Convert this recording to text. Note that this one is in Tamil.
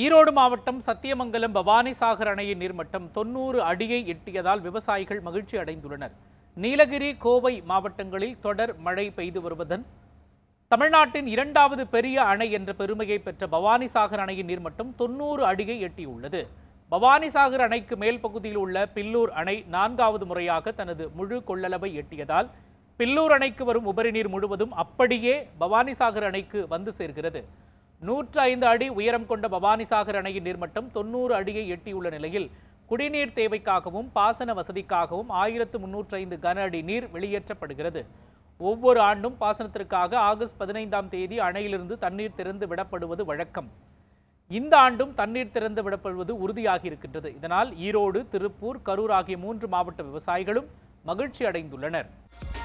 ஈரோடு மாவட்டம் சத்தியமங்கலம் பவானிசாகர் அணையின் நீர்மட்டம் தொன்னூறு அடியை எட்டியதால் விவசாயிகள் மகிழ்ச்சி அடைந்துள்ளனர் நீலகிரி கோவை மாவட்டங்களில் தொடர் மழை பெய்து வருவதன் தமிழ்நாட்டின் இரண்டாவது பெரிய அணை என்ற பெருமையை பெற்ற பவானிசாகர் அணையின் நீர்மட்டம் தொன்னூறு அடியை எட்டியுள்ளது பவானிசாகர் அணைக்கு மேல் பகுதியில் உள்ள பில்லூர் அணை நான்காவது முறையாக தனது முழு கொள்ளளவை எட்டியதால் பில்லூர் அணைக்கு வரும் உபரி நீர் முழுவதும் அப்படியே பவானிசாகர் அணைக்கு வந்து சேர்கிறது நூற்று ஐந்து அடி உயரம் கொண்ட பவானிசாகர் அணையின் நீர்மட்டம் தொன்னூறு அடியை எட்டியுள்ள நிலையில் குடிநீர் தேவைக்காகவும் பாசன வசதிக்காகவும் ஆயிரத்து முன்னூற்றி ஐந்து கன அடி நீர் வெளியேற்றப்படுகிறது ஒவ்வொரு ஆண்டும் பாசனத்திற்காக ஆகஸ்ட் பதினைந்தாம் தேதி அணையிலிருந்து தண்ணீர் திறந்து விடப்படுவது வழக்கம் இந்த ஆண்டும் தண்ணீர் திறந்து விடப்படுவது உறுதியாகி இருக்கின்றது இதனால் ஈரோடு திருப்பூர் கரூர் ஆகிய மூன்று மாவட்ட விவசாயிகளும் மகிழ்ச்சி அடைந்துள்ளனர்